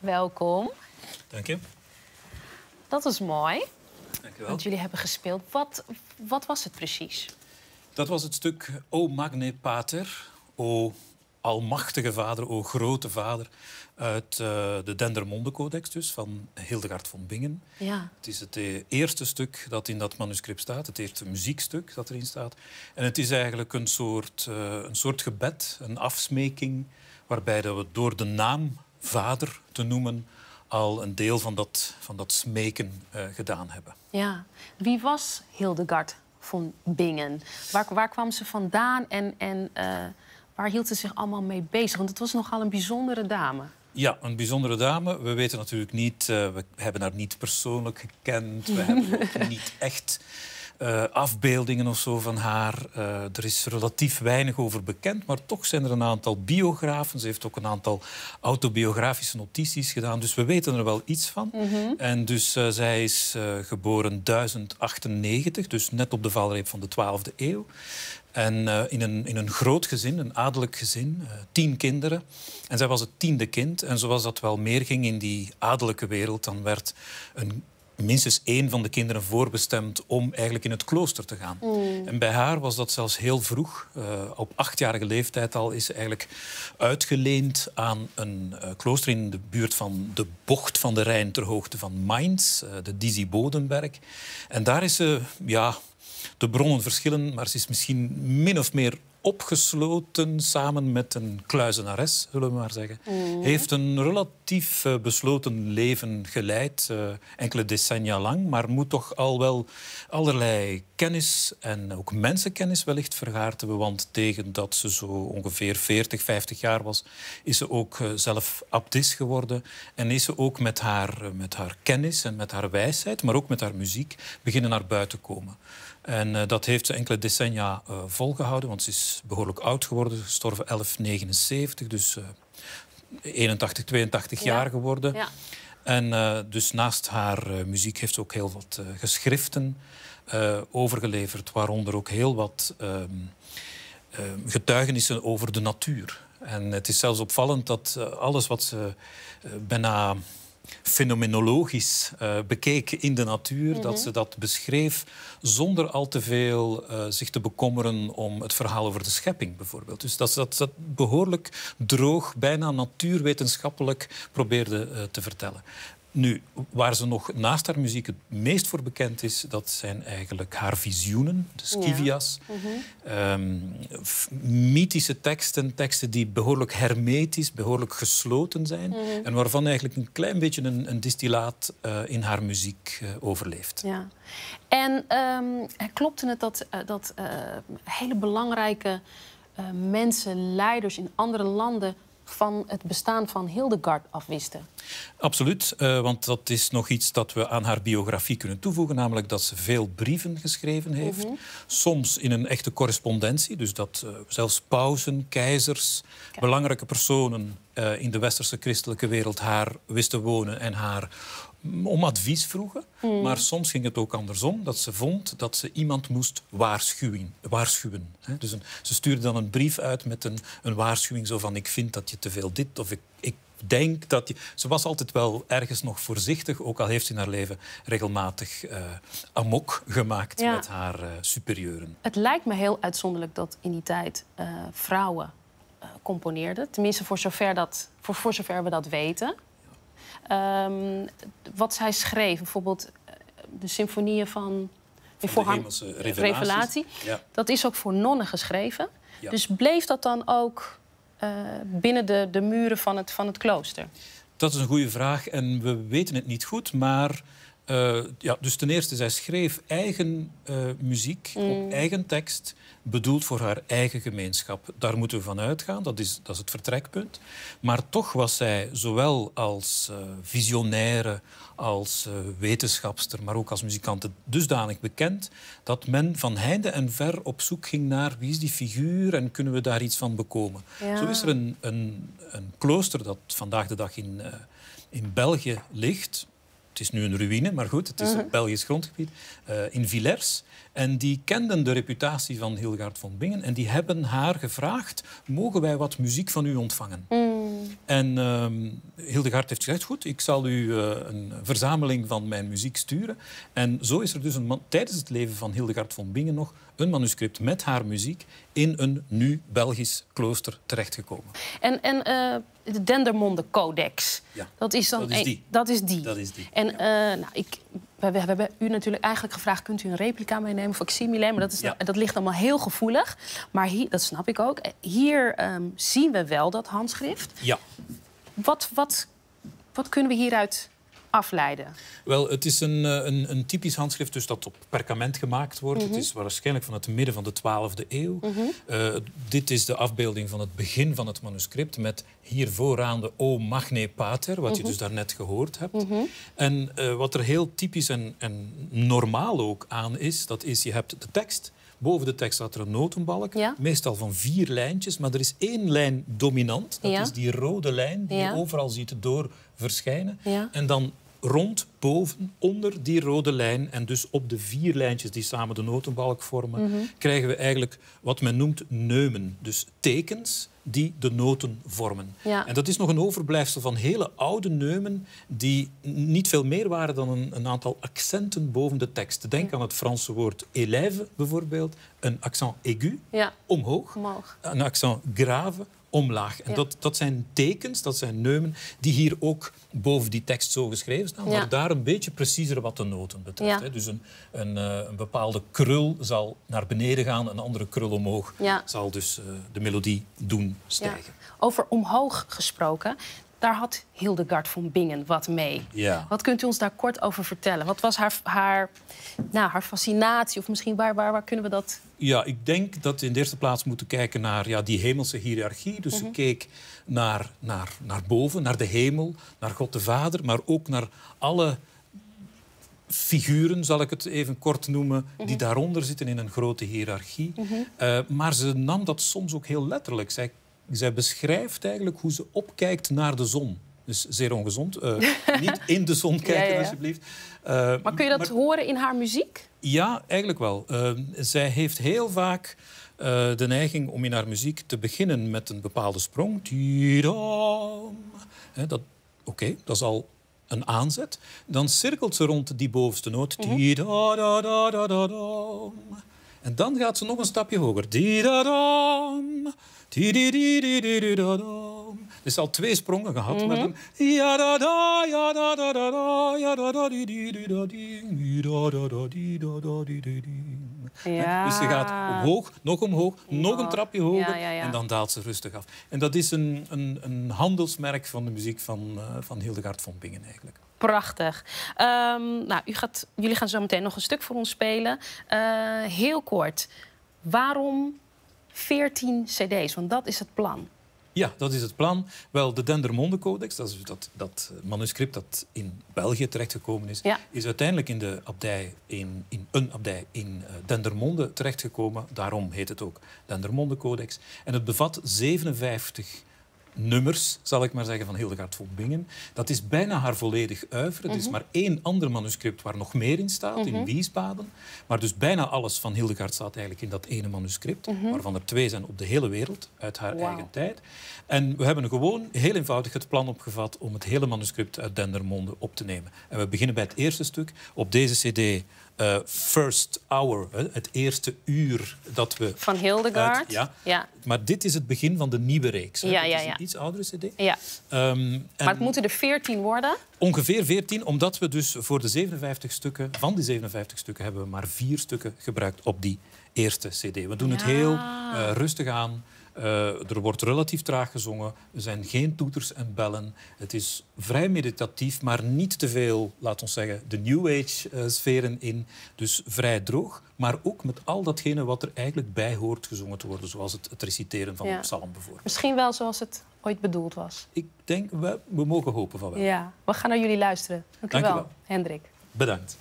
Welkom. Dank je. Dat is mooi. Dank je wel. Want jullie hebben gespeeld. Wat, wat was het precies? Dat was het stuk O Magne Pater, O Almachtige Vader, O Grote Vader, uit eh, de Dendermonde-codex dus, van Hildegard van Bingen. Ja. Het is het eh, eerste stuk dat in dat manuscript staat, het eerste muziekstuk dat erin staat. En het is eigenlijk een soort, eh, een soort gebed, een afsmeking, waarbij dat we door de naam vader te noemen, al een deel van dat, van dat smeken eh, gedaan hebben. Ja, wie was Hildegard van Bingen? Waar, waar kwam ze vandaan en, en eh, waar hield ze zich allemaal mee bezig? Want het was nogal een bijzondere dame. Ja, een bijzondere dame. We weten natuurlijk niet, eh, we hebben haar niet persoonlijk gekend. We hebben niet echt eh, afbeeldingen of zo van haar. Eh, er is relatief weinig over bekend, maar toch zijn er een aantal biografen. Ze heeft ook een aantal autobiografische notities gedaan, dus we weten er wel iets van. Mhm. En dus eh, zij is geboren 1098, dus net op de valreep van de 12e eeuw. En in, een, in een groot gezin, een adellijk gezin, tien kinderen. En zij was het tiende kind. En zoals dat wel meer ging in die adellijke wereld, dan werd een minstens één van de kinderen voorbestemd om eigenlijk in het klooster te gaan. Mm. En bij haar was dat zelfs heel vroeg. Eh, op achtjarige leeftijd al is ze eigenlijk uitgeleend aan een eh, klooster in de buurt van de bocht van de Rijn ter hoogte van Mainz, eh, de Dizzy Bodenberg. En daar is ze, ja, de bronnen verschillen, maar ze is misschien min of meer opgesloten samen met een kluizenares, zullen we maar zeggen. Mhm. Heeft een relatief eh, besloten leven geleid, eh, enkele decennia lang, maar moet toch al wel allerlei kennis en ook mensenkennis wellicht vergaard hebben. Want tegen dat ze zo ongeveer 40, 50 jaar was, is ze ook eh, zelf abdis geworden. En is ze ook met haar, met haar kennis en met haar wijsheid, maar ook met haar muziek, beginnen naar buiten komen. En eh, dat heeft ze enkele decennia eh, volgehouden, want ze is behoorlijk oud geworden, gestorven 1179, dus 81, eh, 82 jaar geworden. Ja. En dus naast haar muziek heeft ze ook heel wat geschriften overgeleverd, waaronder ook heel wat ehm, ehm, getuigenissen over de natuur. En het is zelfs opvallend dat alles wat ze bijna fenomenologisch eh, bekeken in de natuur, dat mhm. ze dat beschreef zonder al te veel eh, zich te bekommeren om het verhaal over de schepping bijvoorbeeld. Dus dat ze dat, behoorlijk droog, bijna natuurwetenschappelijk probeerde eh, te vertellen. Nu, waar ze nog naast haar muziek het meest voor bekend is, dat zijn eigenlijk haar visioenen, de skivias. Ja. Mhm. Ehm, mythische teksten, teksten die behoorlijk hermetisch, behoorlijk gesloten zijn. Mhm. En waarvan eigenlijk een klein beetje een, een distillaat eh, in haar muziek eh, overleeft. Ja. En um, klopte het dat, eh, dat hele belangrijke mensen, leiders in andere landen van het bestaan van Hildegard afwisten. Absoluut, eh, want dat is nog iets dat we aan haar biografie kunnen toevoegen, namelijk dat ze veel brieven geschreven heeft, mhm. soms in een echte correspondentie, dus dat eh, zelfs pausen, keizers, belangrijke personen eh, in de westerse christelijke wereld haar wisten wonen en haar om advies vroegen. Hmm. Maar soms ging het ook andersom, dat ze vond dat ze iemand moest waarschuwen. waarschuwen hè. Dus ze stuurde dan een brief uit met een, een waarschuwing zo van ik vind dat je te veel dit of ik, ik denk dat... Je... Ze was altijd wel ergens nog voorzichtig, ook al heeft ze in haar leven regelmatig eh, amok gemaakt met haar eh, superieuren. Het lijkt me heel uitzonderlijk dat in die tijd eh, vrouwen componeerden. Tenminste, voor zover, dat, voor, voor zover we dat weten. Ehm, wat zij schreef, bijvoorbeeld eh, de symfonieën van, de hemelse revelatie. Dat is ook voor nonnen geschreven. Dus bleef dat dan ook eh, binnen de, de muren van het, van het klooster? Dat is een goede vraag en we weten het niet goed, maar eh, ja, dus ten eerste, zij schreef eigen eh, muziek op mm. eigen tekst, bedoeld voor haar eigen gemeenschap. Daar moeten we van uitgaan, dat is, dat is het vertrekpunt. Maar toch was zij zowel als eh, visionaire, als wetenschapster, maar ook als muzikante dusdanig bekend dat men van heide en ver op zoek ging naar wie is die figuur en kunnen we daar iets van bekomen. Zo is er een, een, een klooster dat vandaag de dag in, in België ligt het is nu een ruïne, maar goed, het is op Belgisch grondgebied, eh, in Villers. En die kenden de reputatie van Hildegard van Bingen en die hebben haar gevraagd, mogen wij wat muziek van u ontvangen? Mm. En um, Hildegard heeft gezegd, goed, ik zal u eh, een verzameling van mijn muziek sturen. En zo is er dus een tijdens het leven van Hildegard van Bingen nog een manuscript met haar muziek in een nu Belgisch klooster terechtgekomen. En, en eh, de Dendermonde-codex. Ja, dat is dan die. dat is die. Dat is die. En eh, nou, ik, we, hebben u natuurlijk eigenlijk gevraagd: kunt u een replica meenemen of facsimile? Maar dat, is, nou- dat ligt allemaal heel gevoelig. Maar hier, dat snap ik ook. Eh, hier ehm, zien we wel dat handschrift. Ja. Wat, wat, wat kunnen we hieruit afleiden? Wel, het is een, eh, een, een typisch handschrift dus dat op perkament gemaakt wordt. Het mhm. is waarschijnlijk van het midden van de 12e eeuw. Mhm. Eh, dit is de afbeelding van het begin van het manuscript met hier vooraan de O Magne Pater, wat je mhm. dus daarnet gehoord hebt. En eh, wat er heel typisch en, en normaal ook aan is, dat is je hebt de tekst Boven de tekst staat er een notenbalk, meestal van vier lijntjes, maar er is één lijn dominant. Dat is die rode lijn die je overal ziet door verschijnen. En dan rond, boven, onder die rode lijn en dus op de vier lijntjes die samen de notenbalk vormen, mhm. krijgen we eigenlijk wat men noemt neumen. Dus tekens die de noten vormen. En dat is nog een overblijfsel van hele oude neumen die niet veel meer waren dan een, een aantal accenten boven de tekst. Denk aan het Franse woord élève bijvoorbeeld, een accent aigu, ja. omhoog, omhoog, een accent grave, omlaag. En dat, dat zijn tekens, dat zijn neumen, die hier ook boven die tekst zo geschreven staan, maar daar een beetje preciezer wat de noten betreft. Dus een, een, eh, een, bepaalde krul zal naar beneden gaan, een andere krul omhoog zal dus eh, de melodie doen stijgen. Over omhoog gesproken, daar had Hildegard van Bingen wat mee. Wat kunt u ons daar kort over vertellen? Wat was haar, haar, nou, haar fascinatie? Of misschien waar, waar, waar kunnen we dat... Ja, ik denk dat we in de eerste plaats moeten kijken naar ja, die hemelse hiërarchie. Dus ze mhm. keek naar, naar, naar boven, naar de hemel, naar God de Vader... maar ook naar alle figuren, zal ik het even kort noemen, die mhm. daaronder zitten in een grote hiërarchie. Mhm. Eh, maar ze nam dat soms ook heel letterlijk. Zij zij beschrijft eigenlijk hoe ze opkijkt naar de zon. Dus zeer ongezond. Eh, niet in de zon kijken, ja, alsjeblieft. Eh, maar kun je dat horen in haar muziek? Ja, eigenlijk wel. Uh, zij heeft heel vaak de neiging om in haar muziek te beginnen met een bepaalde sprong. Oké, dat is al een aanzet. Dan cirkelt ze rond die bovenste noot. Mm en dan gaat ze nog een stapje hoger. di da al twee sprongen gehad met hem. Ja ja ja Ja. Dus ze gaat omhoog, nog omhoog, nog een trapje hoger en dan daalt ze rustig af. En dat is een, een, een handelsmerk van de muziek van, uh, van Hildegard von Bingen eigenlijk. Prachtig. Ehm, nou, u gaat, jullie gaan zo meteen nog een stuk voor ons spelen. Eh, heel kort, waarom 14 cd's? Want dat is het plan. Ja, dat is het plan. Wel, de Dendermonde-codex, dat, dat, dat, manuscript dat in België terechtgekomen is, is uiteindelijk in, de abdij in, in een abdij in eh, Dendermonde terechtgekomen. Daarom heet het ook Dendermonde-codex. En het bevat 57 nummers, zal ik maar zeggen, van Hildegard von Bingen. Dat is bijna haar volledig uiver. Mm Er is mhm. maar één ander manuscript waar nog meer in staat, in mhm. Wiesbaden. Maar dus bijna alles van Hildegard staat eigenlijk in dat ene manuscript, mhm. waarvan er twee zijn op de hele wereld, uit haar eigen tijd. En we hebben gewoon heel eenvoudig het plan opgevat om het hele manuscript uit Dendermonde op te nemen. En we beginnen bij het eerste stuk. Op deze cd eh, first hour, het eerste uur dat we... Van Hildegard. ja. ja. Maar dit is het begin van de nieuwe reeks. Hè. Ja, ja, ja. Is een iets oudere cd. Ja. en ehm, maar het moeten er veertien worden? Ongeveer 14, omdat we dus voor de 57 stukken... Van die 57 stukken hebben we maar vier stukken gebruikt op die eerste cd. We doen het heel eh, rustig aan. Eh, er wordt relatief traag gezongen. Er zijn geen toeters en bellen. Het is vrij meditatief, maar niet te veel, laat ons zeggen, de New Age-sferen eh, in. Dus vrij droog, maar ook met al datgene wat er eigenlijk bij hoort gezongen te worden, zoals het, het reciteren van ja. de psalm bijvoorbeeld. Misschien wel zoals het ooit bedoeld was. Ik denk, we, mogen hopen van wel. Ja, we gaan naar jullie luisteren. Dank, Dank u wel, Hendrik. Bedankt.